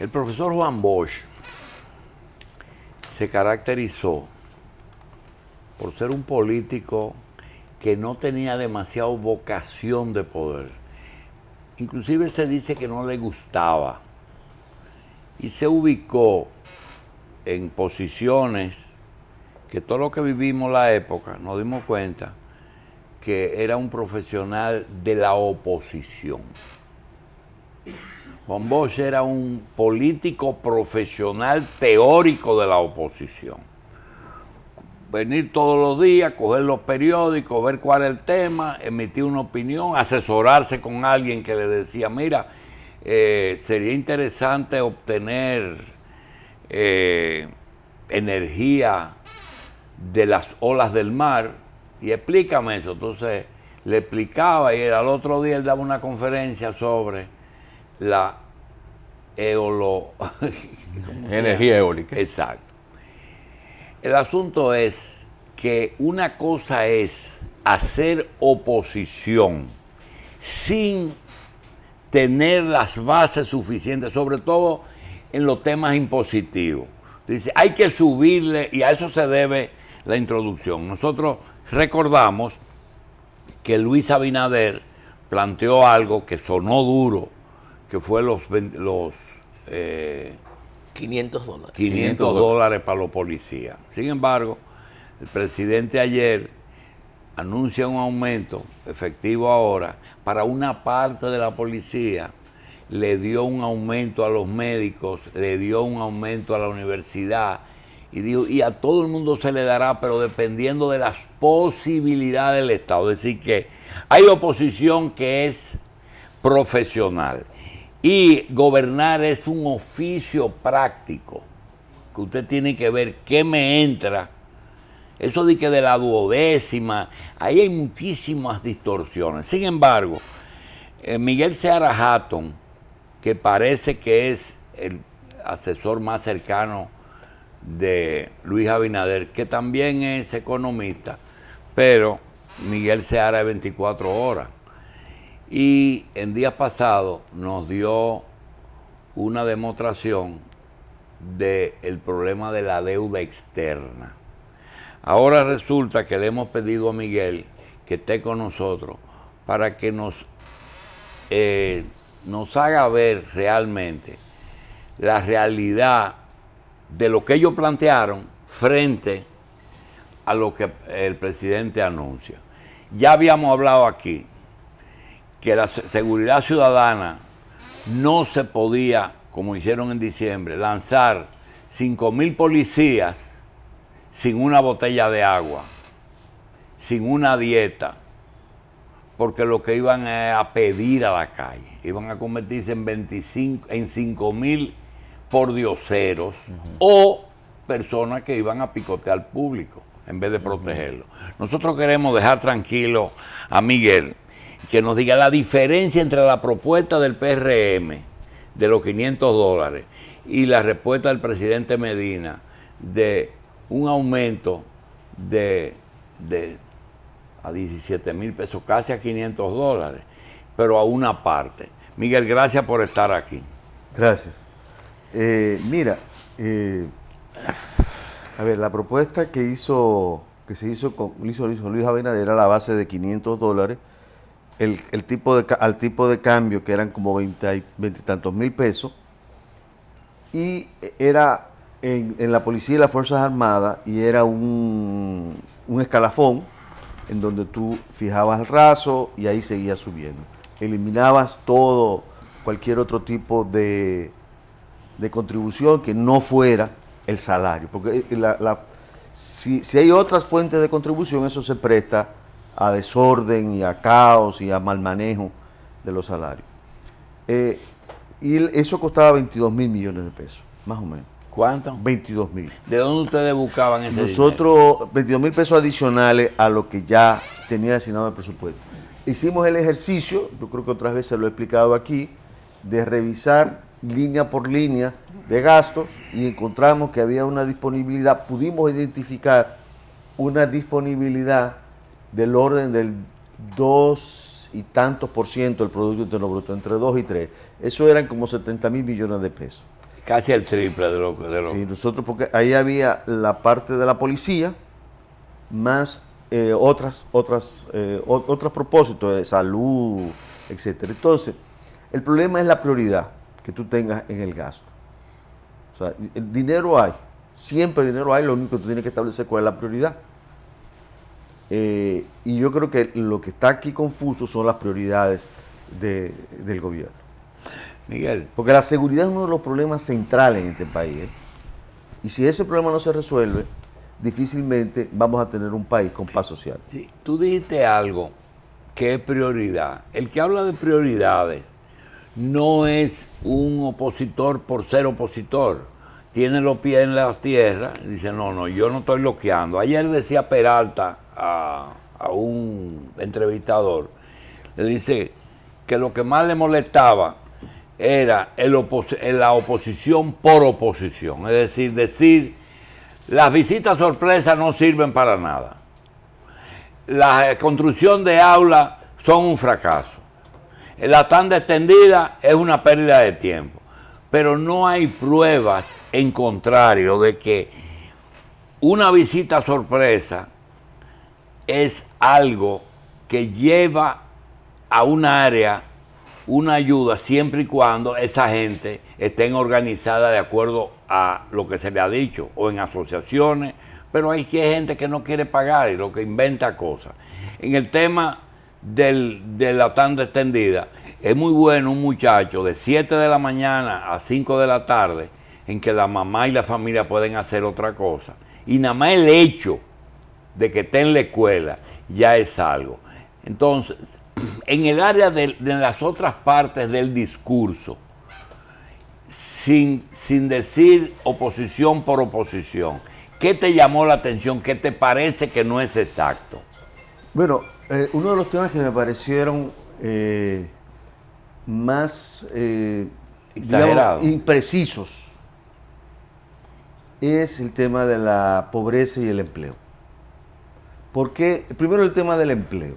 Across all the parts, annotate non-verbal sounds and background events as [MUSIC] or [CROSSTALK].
El profesor Juan Bosch se caracterizó por ser un político que no tenía demasiado vocación de poder. Inclusive se dice que no le gustaba. Y se ubicó en posiciones que todo lo que vivimos la época nos dimos cuenta que era un profesional de la oposición. Juan Bosch era un político profesional teórico de la oposición. Venir todos los días, coger los periódicos, ver cuál era el tema, emitir una opinión, asesorarse con alguien que le decía, mira, eh, sería interesante obtener eh, energía de las olas del mar y explícame eso. Entonces le explicaba y al otro día él daba una conferencia sobre la eolo... [LAUGHS] energía eólica. Exacto. El asunto es que una cosa es hacer oposición sin tener las bases suficientes, sobre todo en los temas impositivos. Dice, hay que subirle, y a eso se debe la introducción. Nosotros recordamos que Luis Abinader planteó algo que sonó duro que fue los, los 500 eh, dólares. 500 dólares para los policías. Sin embargo, el presidente ayer anuncia un aumento efectivo ahora para una parte de la policía, le dio un aumento a los médicos, le dio un aumento a la universidad y dijo, y a todo el mundo se le dará, pero dependiendo de las posibilidades del Estado. Es decir, que hay oposición que es profesional y gobernar es un oficio práctico, que usted tiene que ver qué me entra. Eso de que de la duodécima, ahí hay muchísimas distorsiones. Sin embargo, eh, Miguel Seara Hatton, que parece que es el asesor más cercano de Luis Abinader, que también es economista, pero Miguel Seara es 24 horas. Y en día pasado nos dio una demostración del problema de la deuda externa. Ahora resulta que le hemos pedido a Miguel que esté con nosotros para que nos eh, haga ver realmente la realidad de lo que ellos plantearon frente a lo que el presidente anuncia. Ya habíamos hablado aquí que la seguridad ciudadana no se podía, como hicieron en diciembre, lanzar 5.000 policías sin una botella de agua, sin una dieta, porque lo que iban a pedir a la calle, iban a convertirse en 25, en 5.000 pordioseros o personas que iban a picotear al público en vez de protegerlo. Nosotros queremos dejar tranquilo a Miguel que nos diga la diferencia entre la propuesta del PRM de los 500 dólares y la respuesta del presidente Medina de un aumento de, a 17 mil pesos, casi a 500 dólares, pero a una parte. Miguel, gracias por estar aquí. Gracias. Eh, mira, eh, a ver, la propuesta que hizo que se hizo con Luis Abinader a la base de 500 dólares el, tipo de, al tipo de cambio, que eran como 20, mil pesos, y era en, la policía y las Fuerzas Armadas, y era un, escalafón en donde tú fijabas el raso y ahí seguías subiendo. Eliminabas todo, cualquier otro tipo de, de contribución que no fuera el salario, porque eh, si, si hay otras fuentes de contribución, eso se presta a desorden y a caos y a mal manejo de los salarios. Eh, y eso costaba 22 mil millones de pesos, más o menos. ¿Cuánto? 22 mil. ¿De dónde ustedes buscaban ese Nosotros, 22 mil pesos adicionales a lo que ya tenía asignado el presupuesto. Hicimos el ejercicio, yo creo que otras veces lo he explicado aquí, de revisar línea por línea de gastos y encontramos que había una disponibilidad, pudimos identificar una disponibilidad del orden del 2 y tantos por ciento del Producto Interno Bruto, entre 2 y 3. Eso eran como 70 mil millones de pesos. Casi el triple de lo que... Sí, nosotros, porque ahí había la parte de la policía, más eh, otras, otras, eh, otros propósitos, de eh, salud, etc. Entonces, el problema es la prioridad que tú tengas en el gasto. O sea, el dinero hay, siempre dinero hay, lo único que tú tienes que establecer cuál es la prioridad. Eh, y yo creo que lo que está aquí confuso son las prioridades del gobierno. Miguel. Porque la seguridad es uno de los problemas centrales en este país. ¿eh? Y si ese problema no se resuelve, difícilmente vamos a tener un país con paz social. Sí, tú dijiste algo que es prioridad. El que habla de prioridades no es un opositor por ser opositor. Tiene los pies en la tierra y dice, no, no, yo no estoy bloqueando. Ayer decía Peralta, a, un entrevistador, le dice que lo que más le molestaba era el la oposición por oposición, es decir, decir, las visitas sorpresas no sirven para nada, la construcción de aulas son un fracaso, la tanda extendida es una pérdida de tiempo, pero no hay pruebas en contrario de que una visita sorpresa es algo que lleva a un área una ayuda siempre y cuando esa gente esté organizada de acuerdo a lo que se le ha dicho o en asociaciones, pero hay que gente que no quiere pagar y lo que inventa cosas. En el tema de la tanda extendida, es muy bueno un muchacho de 7 de la mañana a 5 de la tarde en que la mamá y la familia pueden hacer otra cosa. Y nada más el hecho de que esté en la escuela ya es algo. Entonces, [CLEARS THROAT] en el área de, las otras partes del discurso, sin, sin decir oposición por oposición, ¿qué te llamó la atención? ¿Qué te parece que no es exacto? Bueno, eh, uno de los temas que me parecieron eh, más eh, imprecisos es el tema de la pobreza y el empleo. Porque primero el tema del empleo.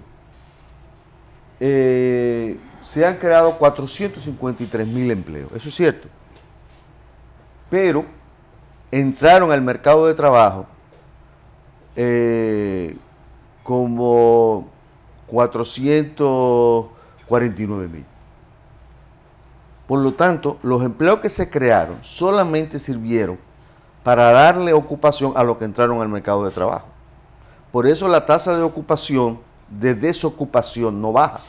Eh, se han creado 453 mil empleos, eso es cierto. Pero entraron al mercado de trabajo eh, como 449 mil. Por lo tanto, los empleos que se crearon solamente sirvieron para darle ocupación a los que entraron al mercado de trabajo. Por eso la tasa de ocupación, de desocupación, no baja.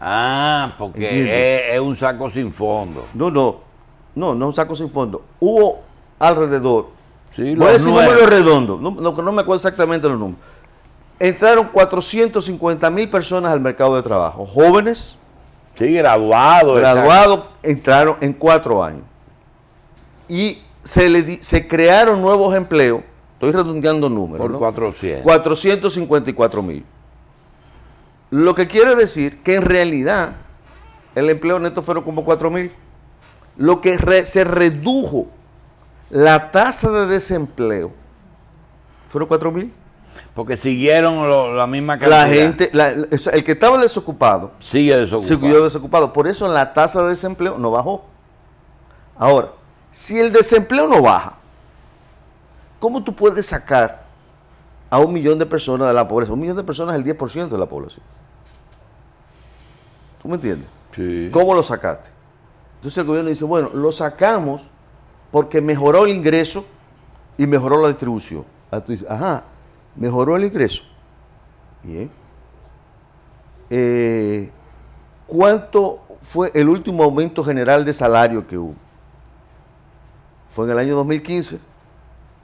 Ah, porque es, un saco sin fondo. No, no, no, no es un saco sin fondo. Hubo alrededor, sí, voy a decir números redondos, no, me acuerdo exactamente los números. Entraron 450 mil personas al mercado de trabajo, jóvenes. Sí, graduados. Graduados entraron en cuatro años. Y se crearon nuevos empleos Estoy redondeando números. Por 400. 454 mil. Lo que quiere decir que en realidad el empleo neto fueron como 4 mil. Lo que se redujo la tasa de desempleo fueron 4 mil. Porque siguieron la misma cantidad. La gente, el que estaba desocupado, sigue desocupado. Siguió desocupado. Por eso la tasa de desempleo no bajó. Ahora, si el desempleo no baja, ¿Cómo tú puedes sacar a un millón de personas de la pobreza? Un millón de personas es el 10% de la población. ¿Tú me entiendes? ¿Cómo lo sacaste? Entonces el gobierno dice, bueno, lo sacamos porque mejoró el ingreso y mejoró la distribución. Ah, tú dices, ajá, mejoró el ingreso. Bien. Eh, ¿Cuánto fue el último aumento general de salario que hubo? Fue en el año 2015.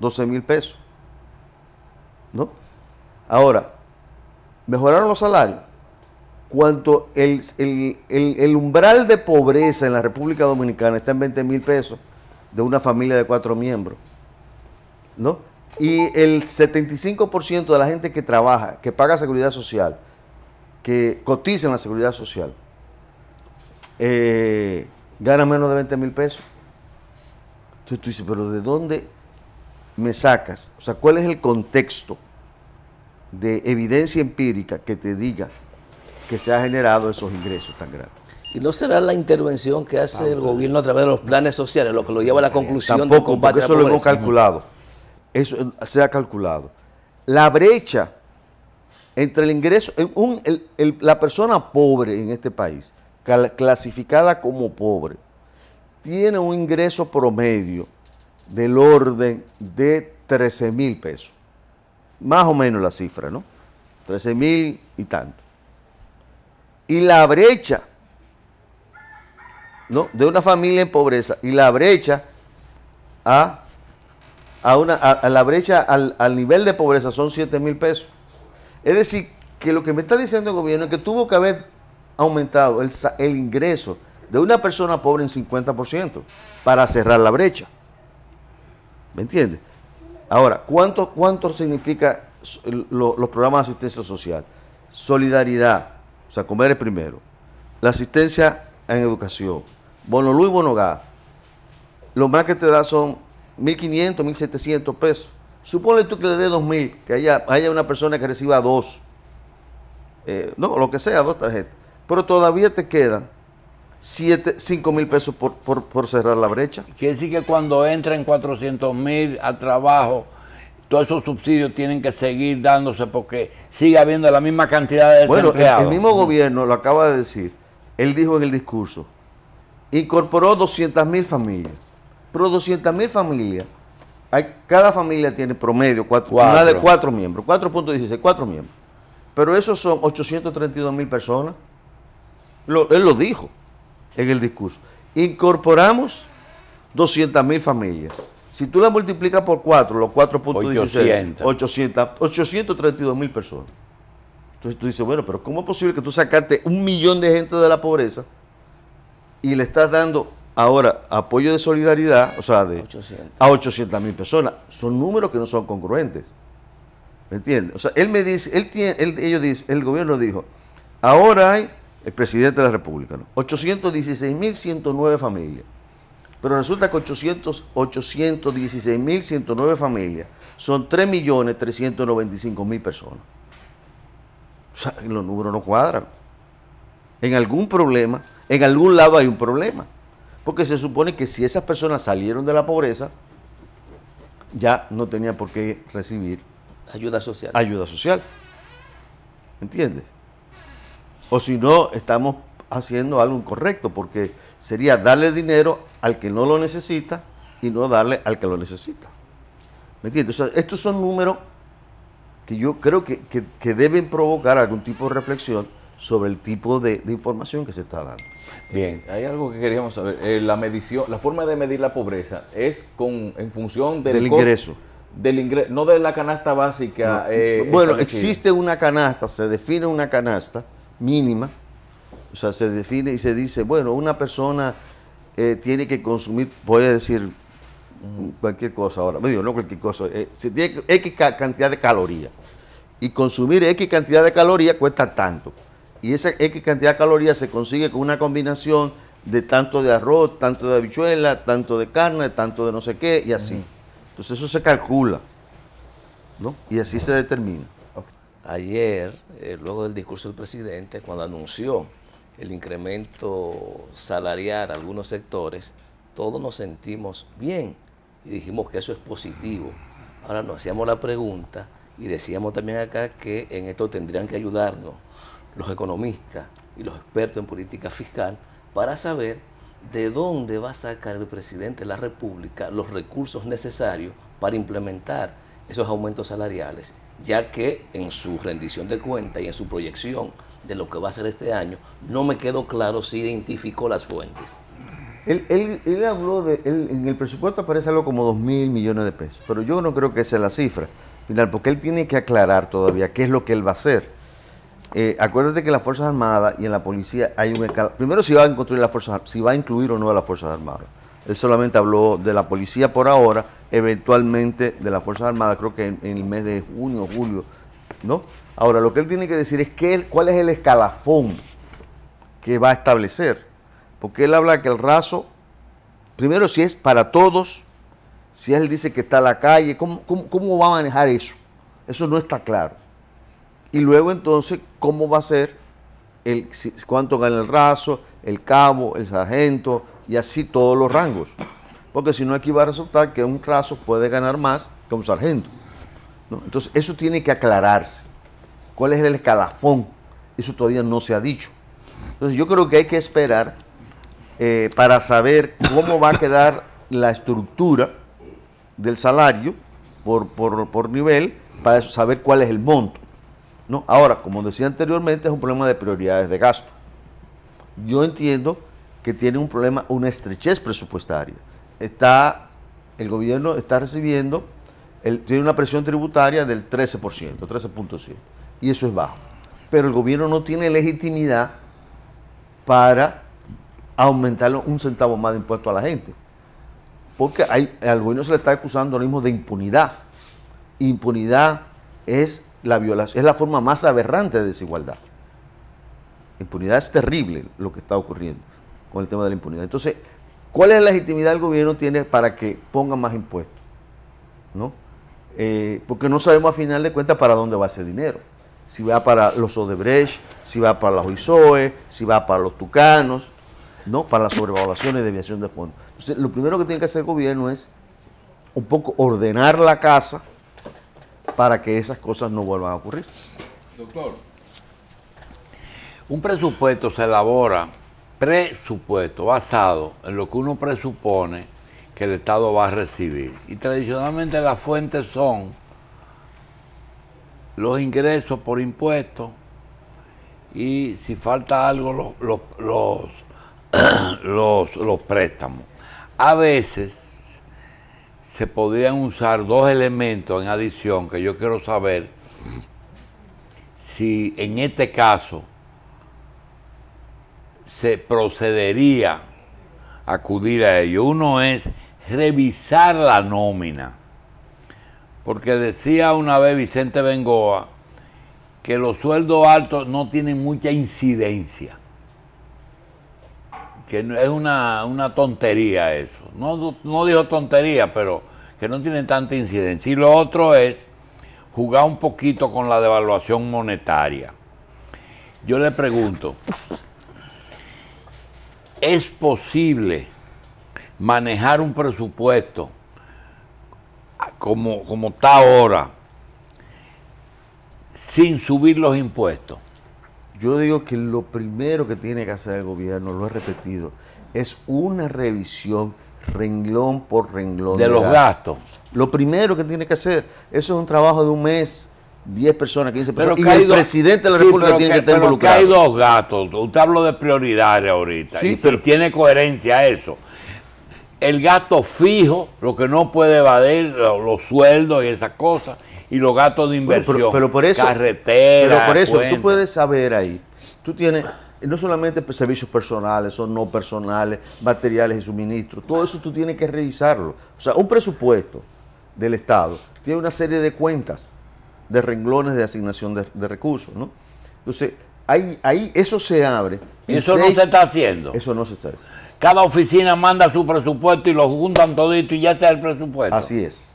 12 mil pesos. ¿No? Ahora, mejoraron los salarios. Cuanto el, umbral de pobreza en la República Dominicana está en 20 mil pesos de una familia de cuatro miembros. ¿No? Y el 75% de la gente que trabaja, que paga seguridad social, que cotiza en la seguridad social, eh, gana menos de 20 mil pesos. Entonces tú dices, pero ¿de dónde me sacas? O sea, ¿cuál es el contexto de evidencia empírica que te diga que se han generado esos ingresos tan grandes? ¿Y no será la intervención que hace ah, el gobierno a través de los planes sociales lo que lo lleva a la conclusión tampoco, que porque eso lo hemos calculado. Eso se ha calculado. La brecha entre el ingreso, la persona pobre en este país, clasificada como pobre, tiene un ingreso promedio del orden de 13 mil pesos. Más o menos la cifra, ¿no? 13 mil y tanto. Y la brecha, ¿no? De una familia en pobreza. Y la brecha a, la brecha al, nivel de pobreza son 7 mil pesos. Es decir, que lo que me está diciendo el gobierno es que tuvo que haber aumentado el ingreso de una persona pobre en 50% para cerrar la brecha. ¿Me entiendes? Ahora, ¿cuánto, cuánto significa los programas de asistencia social? Solidaridad, o sea, comer es primero. La asistencia en educación. Luis, Luis Bonogá. Lo más que te da son 1.500, 1.700 pesos. Supone tú que le dé 2.000, que haya, haya una persona que reciba dos. Eh, no, lo que sea, dos tarjetas. Pero todavía te quedan 5 mil pesos por, cerrar la brecha. Quiere decir que cuando entren 400 mil a trabajo, todos esos subsidios tienen que seguir dándose porque sigue habiendo la misma cantidad de desempleados. Bueno, el, mismo gobierno lo acaba de decir. Él dijo en el discurso, incorporó 200 mil familias. Pero 200 mil familias, cada familia tiene promedio, cuatro, de cuatro miembros, 4.16, cuatro miembros. Pero esos son 832 mil personas. Lo, él lo dijo en el discurso. Incorporamos 200 mil familias. Si tú la multiplicas por 4, los 4.16, 800, 832 mil personas. Entonces tú dices, bueno, pero ¿cómo es posible que tú sacaste un millón de gente de la pobreza y le estás dando ahora apoyo de solidaridad, o sea, de, a 800 mil personas? Son números que no son congruentes. ¿Me entiendes? O sea, él me dice, él tiene, ellos dicen, el gobierno dijo, ahora hay el presidente de la República, ¿no? 816.109 familias. Pero resulta que 816.109 familias son 3.395.000 personas. O sea, los números no cuadran. En algún problema, en algún lado hay un problema. Porque se supone que si esas personas salieron de la pobreza, ya no tenían por qué recibir ayuda social. Ayuda social. ¿Entiendes? o si no, estamos haciendo algo incorrecto, porque sería darle dinero al que no lo necesita y no darle al que lo necesita. ¿Me entiendes? estos son números que yo creo que, deben provocar algún tipo de reflexión sobre el tipo de, información que se está dando. Bien, hay algo que queríamos saber. Eh, la medición, la forma de medir la pobreza es con en función del, ingreso. Del ingreso, no de la canasta básica. Eh, bueno, existe una canasta, se define una canasta mínima, o sea, se define y se dice, bueno, una persona eh, tiene que consumir, voy a decir mm, cualquier cosa ahora, me digo, no cualquier cosa, eh, se tiene X cantidad de calorías y consumir X cantidad de calorías cuesta tanto. Y esa X cantidad de calorías se consigue con una combinación de tanto de arroz, tanto de habichuela, tanto de carne, tanto de no sé qué, y así. Entonces eso se calcula, ¿no? Y así se determina. Ayer eh, luego del discurso del presidente, cuando anunció el incremento salarial a algunos sectores, todos nos sentimos bien y dijimos que eso es positivo. Ahora nos hacíamos la pregunta y decíamos también acá que en esto tendrían que ayudarnos los economistas y los expertos en política fiscal para saber de dónde va a sacar el presidente de la República los recursos necesarios para implementar esos aumentos salariales ya que en su rendición de cuenta y en su proyección de lo que va a ser este año, no me quedó claro si identificó las fuentes. Él, habló de, en el presupuesto aparece algo como 2 mil millones de pesos, pero yo no creo que sea la cifra final, porque él tiene que aclarar todavía qué es lo que él va a hacer. Eh, acuérdate que en las Fuerzas Armadas y en la policía hay un escala. Primero, si va a construir las Fuerzas si va a incluir o no a las Fuerzas Armadas. Él solamente habló de la policía por ahora, eventualmente de las Fuerzas Armadas, creo que en, el mes de junio, julio, ¿no? Ahora, lo que él tiene que decir es cuál es el escalafón que va a establecer. Porque él habla que el raso, primero si es para todos, si él dice que está a la calle, ¿cómo, va a manejar eso? Eso no está claro. Y luego entonces, ¿cómo va a ser cuánto gana el raso, el cabo, el sargento, y así todos los rangos. Porque si no, aquí va a resultar que un raso puede ganar más que un sargento. Entonces, eso tiene que aclararse. ¿Cuál es el escalafón? Eso todavía no se ha dicho. Entonces, yo creo que hay que esperar eh, para saber cómo va a quedar la estructura del salario por, por, nivel, para saber cuál es el monto. ¿no? Ahora, como decía anteriormente, es un problema de prioridades de gasto. Yo entiendo que tiene un problema, una estrechez presupuestaria. Está, el gobierno está recibiendo, tiene una presión tributaria del 13%, 13.7%, y eso es bajo. Pero el gobierno no tiene legitimidad para aumentar un centavo más de impuesto a la gente. Porque al gobierno se le está acusando ahora mismo de impunidad. Impunidad es la violación, es la forma más aberrante de desigualdad. Impunidad es terrible lo que está ocurriendo con el tema de la impunidad. Entonces, ¿cuál es la legitimidad del gobierno tiene para que ponga más impuestos? Eh, porque no sabemos a final de cuentas para dónde va ese dinero. Si va para los Odebrecht, si va para las OISOE, si va para los Tucanos, ¿no? Para las sobrevaluaciones y desviación de fondos. Entonces, lo primero que tiene que hacer el gobierno es un poco ordenar la casa para que esas cosas no vuelvan a ocurrir. Doctor, un presupuesto se elabora presupuesto basado en lo que uno presupone que el Estado va a recibir. Y tradicionalmente las fuentes son los ingresos por impuestos y si falta algo [CLEARS THROAT] los, los, préstamos. A veces se podrían usar dos elementos en adición que yo quiero saber si en este caso se procedería a acudir a ello. Uno es revisar la nómina, porque decía una vez Vicente Bengoa que los sueldos altos no tienen mucha incidencia, que es una, tontería eso. No, no dijo tontería, pero que no tienen tanta incidencia. Y lo otro es jugar un poquito con la devaluación monetaria. Yo le pregunto, es posible manejar un presupuesto como, como está ahora sin subir los impuestos? Yo digo que lo primero que tiene que hacer el gobierno, lo he repetido, es una revisión renglón por renglón. De, de los gastos. Lo primero que tiene que hacer, eso es un trabajo de un mes, 10 personas, 15 personas. Pero el presidente de la República tiene que, estar involucrado. hay dos gatos. Usted habló de prioridades ahorita. y tiene coherencia eso. El gato fijo, lo que no puede evadir, los, sueldos y esas cosas. Y los gatos de inversión. Pero, por eso. Carretera. por eso, tú puedes saber ahí. Tú tienes no solamente pues, servicios personales o no personales, materiales y suministros, todo eso tú tienes que revisarlo. O sea, un presupuesto del Estado tiene una serie de cuentas de renglones de asignación de, recursos, Entonces, ahí, ahí eso se abre. Y eso no se está haciendo. Eso no se está haciendo. Cada oficina manda su presupuesto y lo juntan todito y ya está el presupuesto. Así es.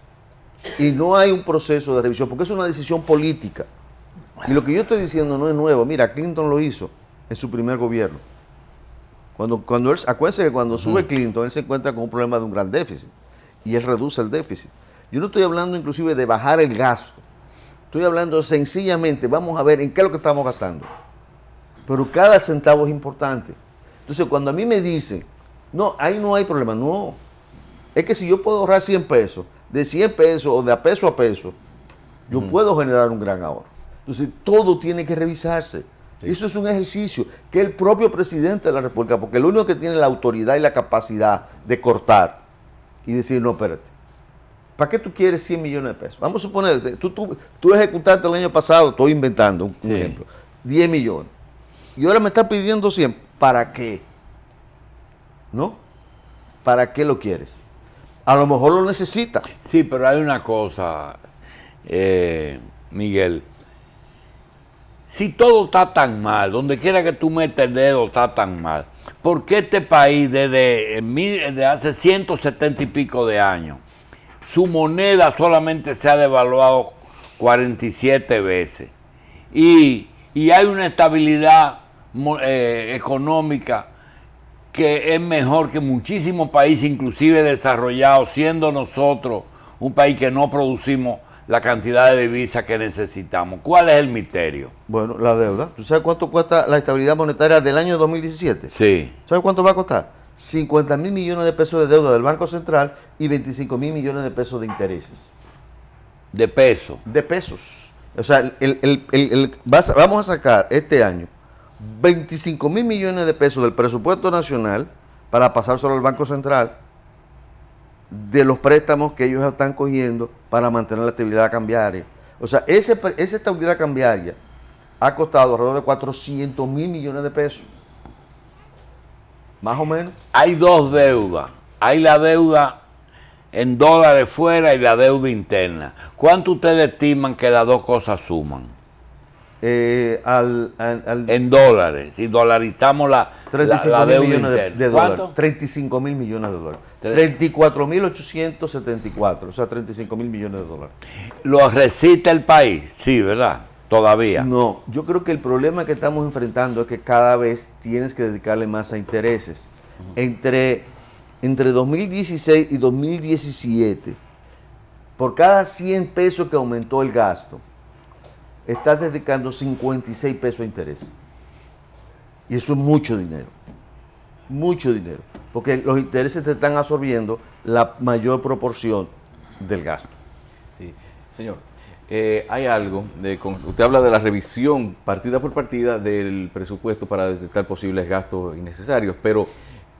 Y no hay un proceso de revisión, porque es una decisión política. Y lo que yo estoy diciendo no es nuevo. Mira, Clinton lo hizo en su primer gobierno. Cuando, cuando él, acuérdense que cuando sube Clinton, él se encuentra con un problema de un gran déficit. Y él reduce el déficit. Yo no estoy hablando inclusive de bajar el gasto. Estoy hablando sencillamente, vamos a ver en qué es lo que estamos gastando. Pero cada centavo es importante. Entonces, cuando a mí me dicen, no, ahí no hay problema, no. Es que si yo puedo ahorrar 100 pesos, de 100 pesos o de a peso a peso, yo puedo generar un gran ahorro. Entonces, todo tiene que revisarse. Eso es un ejercicio que el propio presidente de la República, porque el único que tiene la autoridad y la capacidad de cortar y decir, no, espérate, ¿Para qué tú quieres 100 millones de pesos? Vamos a suponer, tú, tú, ejecutaste el año pasado, estoy inventando un ejemplo, 10 millones. Y ahora me estás pidiendo 100. ¿Para qué? ¿No? ¿Para qué lo quieres? A lo mejor lo necesitas. Sí, pero hay una cosa, eh, Miguel. Si todo está tan mal, donde quiera que tú metas el dedo está tan mal, ¿por qué este país desde, desde hace 170 y pico de años su moneda solamente se ha devaluado 47 veces. Y, hay una estabilidad eh, económica que es mejor que muchísimos países, inclusive desarrollados, siendo nosotros un país que no producimos la cantidad de divisas que necesitamos. ¿Cuál es el misterio? Bueno, la deuda. ¿Tú sabes cuánto cuesta la estabilidad monetaria del año 2017? Sí. ¿Sabes cuánto va a costar? 50 mil millones de pesos de deuda del Banco Central y 25 mil millones de pesos de intereses. De pesos? De pesos. O sea, el, vamos a sacar este año 25 mil millones de pesos del presupuesto nacional para pasar solo al Banco Central de los préstamos que ellos están cogiendo para mantener la estabilidad cambiaria. O sea, ese, esa estabilidad cambiaria ha costado alrededor de 400 mil millones de pesos. Más o menos. Hay dos deudas. Hay la deuda en dólares fuera y la deuda interna. ¿Cuánto ustedes estiman que las dos cosas suman? Eh, en dólares, si dolarizamos la, 35 deuda millones interna. de, 35 mil millones de dólares. 34 mil 874, o sea, 35 mil millones de dólares. ¿Lo recita el país? Sí, ¿verdad? todavía. No, yo creo que el problema que estamos enfrentando es que cada vez tienes que dedicarle más a intereses. Entre, entre 2016 y 2017, por cada 100 pesos que aumentó el gasto, estás dedicando 56 pesos a intereses. Y eso es mucho dinero. Mucho dinero. Porque los intereses te están absorbiendo la mayor proporción del gasto. Sí, señor. Eh, hay algo, de, usted habla de la revisión partida por partida del presupuesto para detectar posibles gastos innecesarios, pero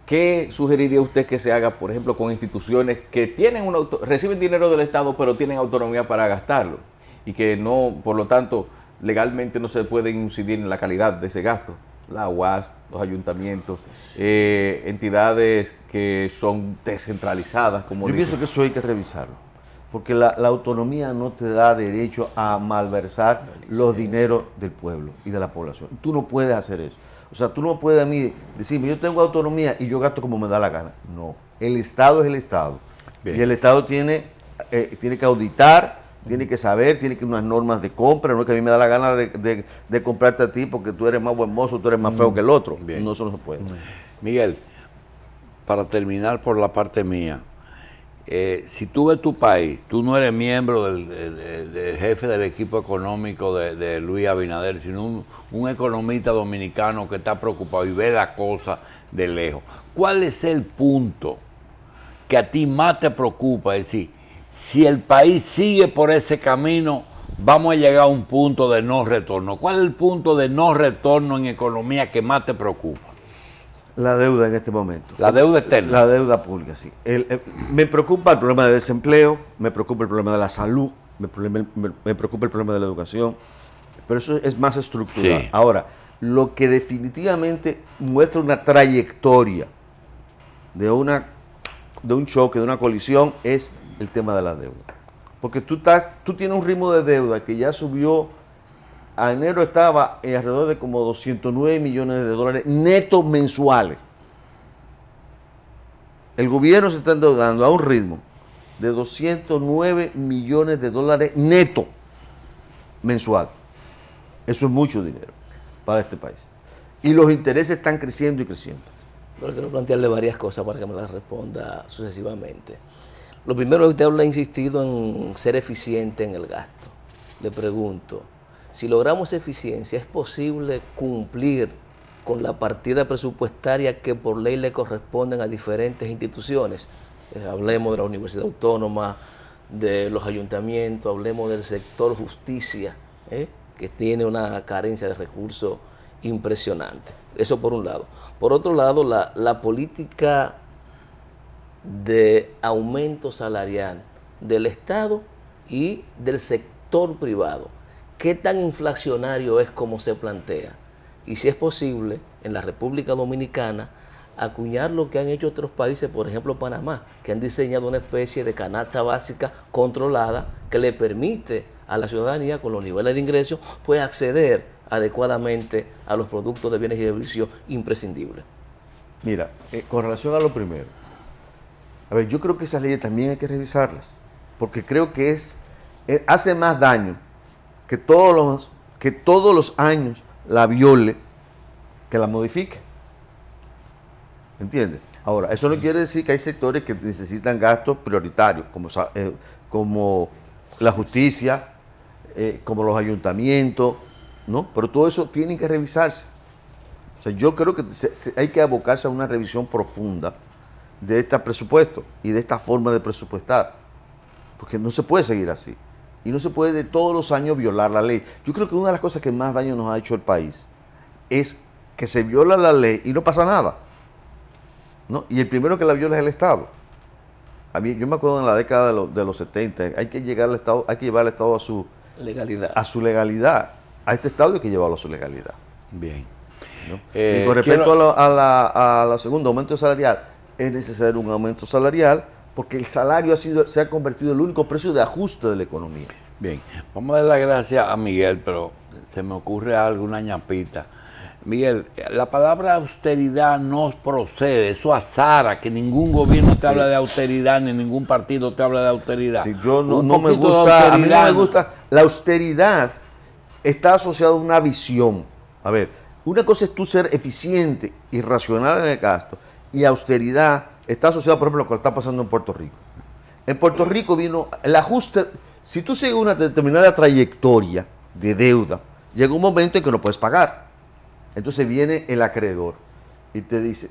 ¿qué sugeriría usted que se haga, por ejemplo, con instituciones que tienen un reciben dinero del Estado, pero tienen autonomía para gastarlo y que no, por lo tanto, legalmente no se puede incidir en la calidad de ese gasto? La UAS, los ayuntamientos, eh, entidades que son descentralizadas, como... Yo pienso que eso hay que revisarlo porque la, autonomía no te da derecho a malversar los dineros del pueblo y de la población. Tú no puedes hacer eso. O sea, tú no puedes a mí decirme, yo tengo autonomía y yo gasto como me da la gana. No, el Estado es el Estado. Y el Estado tiene, eh, tiene que auditar, tiene que saber, tiene que unas normas de compra, no es que a mí me da la gana de, comprarte a ti porque tú eres más buen mozo, tú eres más feo mm. que el otro. No, eso no se puede. Miguel, para terminar por la parte mía, eh, si tú ves tu país, tú no eres miembro del, jefe del equipo económico de, Luis Abinader, sino un, un, economista dominicano que está preocupado y ve la cosa de lejos. ¿Cuál es el punto que a ti más te preocupa? Es decir, si el país sigue por ese camino, vamos a llegar a un punto de no retorno. ¿Cuál es el punto de no retorno en economía que más te preocupa? La deuda en este momento. La deuda externa. La deuda pública, sí. me preocupa el problema de desempleo, me preocupa el problema de la salud, me, preocupa el problema de la educación, pero eso es más estructural. Ahora, lo que definitivamente muestra una trayectoria de, una, de un choque, de una colisión, es el tema de la deuda. Porque tú, estás, tú tienes un ritmo de deuda que ya subió a enero estaba en alrededor de como 209 millones de dólares netos mensuales. El gobierno se está endeudando a un ritmo de 209 millones de dólares netos mensual. Eso es mucho dinero para este país. Y los intereses están creciendo y creciendo. Pero quiero plantearle varias cosas para que me las responda sucesivamente. Lo primero, que usted habla ha insistido en ser eficiente en el gasto. Le pregunto, si logramos eficiencia, es posible cumplir con la partida presupuestaria que por ley le corresponden a diferentes instituciones. Eh, hablemos de la Universidad Autónoma, de los ayuntamientos, hablemos del sector justicia, eh, que tiene una carencia de recursos impresionante. Eso por un lado. Por otro lado, la política de aumento salarial del Estado y del sector privado qué tan inflacionario es como se plantea. Y si es posible, en la República Dominicana, acuñar lo que han hecho otros países, por ejemplo Panamá, que han diseñado una especie de canasta básica controlada que le permite a la ciudadanía con los niveles de ingresos pues acceder adecuadamente a los productos de bienes y servicios imprescindibles. Mira, eh, con relación a lo primero, a ver, yo creo que esas leyes también hay que revisarlas, porque creo que es, eh, hace más daño que todos los, que todos los años la viole, que la modifique. ¿Entiendes? Ahora, eso no mm. quiere decir que hay sectores que necesitan gastos prioritarios, como, eh, como la justicia, eh, como los ayuntamientos, ¿no? Pero todo eso tiene que revisarse. O sea, yo creo que hay que abocarse a una revisión profunda de este presupuesto y de esta forma de presupuestar, porque no se puede seguir así y no se puede de todos los años violar la ley. Yo creo que una de las cosas que más daño nos ha hecho el país es que se viola la ley y no pasa nada. ¿no? Y el primero que la viola es el Estado. A mí, yo me acuerdo en la década de, los 70, hay que llegar al Estado, hay que llevar al Estado a su legalidad. A su legalidad. A este Estado hay que llevarlo a su legalidad. Bien. Eh, y con respecto a, la, segunda segundo aumento salarial, es necesario un aumento salarial porque el salario se ha convertido en el único precio de ajuste de la economía. Bien, vamos a dar las gracias a Miguel, pero se me ocurre algo, una ñapita. Miguel, la palabra austeridad no procede, eso azara, que ningún gobierno te habla de austeridad, ni ningún partido te habla de austeridad. Si yo no, me gusta, a mí no me gusta, la austeridad está asociada a una visión. A ver, una cosa es tú ser eficiente y racional en el gasto, y austeridad está asociado, por ejemplo, a lo que está pasando en Puerto Rico. En Puerto Rico vino el ajuste. Si tú sigues una determinada trayectoria de deuda, llega un momento en que no puedes pagar. Entonces viene el acreedor y te dice,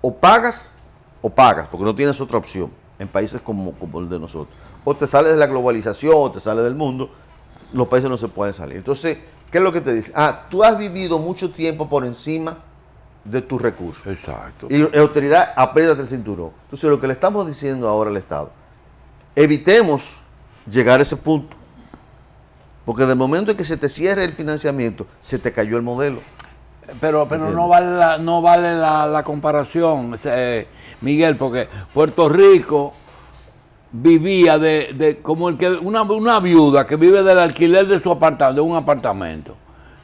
o pagas o pagas, porque no tienes otra opción en países como, como el de nosotros. O te sales de la globalización, o te sales del mundo, los países no se pueden salir. Entonces, ¿qué es lo que te dice? Ah, tú has vivido mucho tiempo por encima de tus recursos. Exacto. Y la autoridad, aprieta el cinturón. Entonces, lo que le estamos diciendo ahora al Estado, evitemos llegar a ese punto. Porque del momento en que se te cierre el financiamiento, se te cayó el modelo. Pero, pero no vale la, no vale la, comparación, eh, Miguel, porque Puerto Rico vivía de, como el que una, una viuda que vive del alquiler de su apartamento, de un apartamento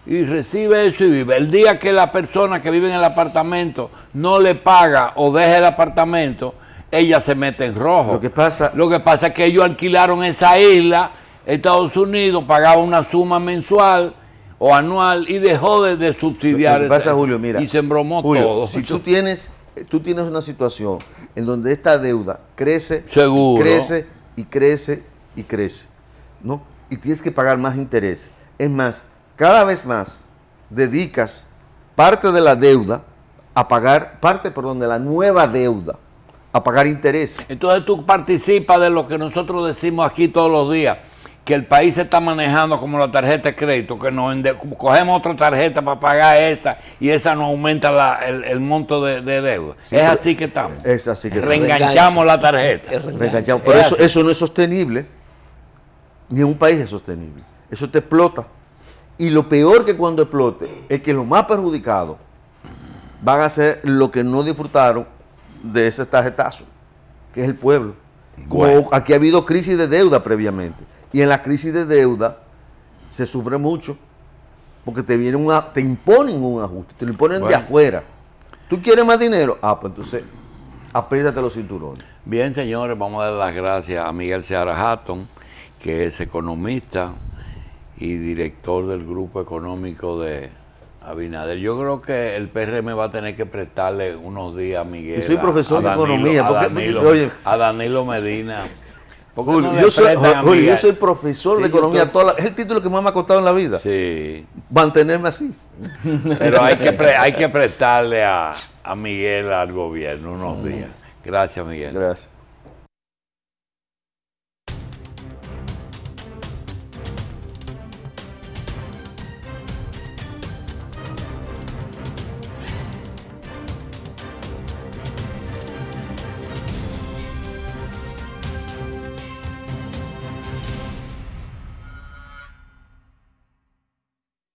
y recibe eso y vive. El día que la persona que vive en el apartamento no le paga o deja el apartamento, ella se mete en rojo. Lo que pasa, Lo que pasa es que ellos alquilaron esa isla, Estados Unidos pagaba una suma mensual o anual y dejó de, subsidiar. pasa, Julio, mira. Y se embromó Si tú tienes, tú tienes una situación en donde esta deuda crece, crece y crece y crece, ¿no? Y tienes que pagar más interés. Es más, cada vez más dedicas parte de la deuda a pagar, parte, perdón, de la nueva deuda a pagar intereses Entonces tú participas de lo que nosotros decimos aquí todos los días, que el país se está manejando como la tarjeta de crédito, que nos cogemos otra tarjeta para pagar esa y esa nos aumenta el, monto de, deuda. es así que estamos. Es así que Reenganchamos la tarjeta. Pero eso, eso no es sostenible. Ni un país es sostenible. Eso te explota. Y lo peor que cuando explote es que los más perjudicados van a ser los que no disfrutaron de ese tarjetazo, que es el pueblo. aquí ha habido crisis de deuda previamente. Y en la crisis de deuda se sufre mucho porque te, una, te imponen un ajuste, te lo imponen de afuera. ¿Tú quieres más dinero? Ah, pues entonces apriétate los cinturones. Bien, señores, vamos a dar las gracias a Miguel Seara Hatton, que es economista, y director del grupo económico de Abinader. Yo creo que el PRM va a tener que prestarle unos días a Miguel. Yo soy profesor de economía. Porque, a, Danilo, Medina. yo, soy, profesor de economía. Toda es el título que más me ha costado en la vida. Sí. Mantenerme así. Pero hay que, hay que prestarle a, a Miguel al gobierno unos mm. días. Gracias, Miguel. Gracias.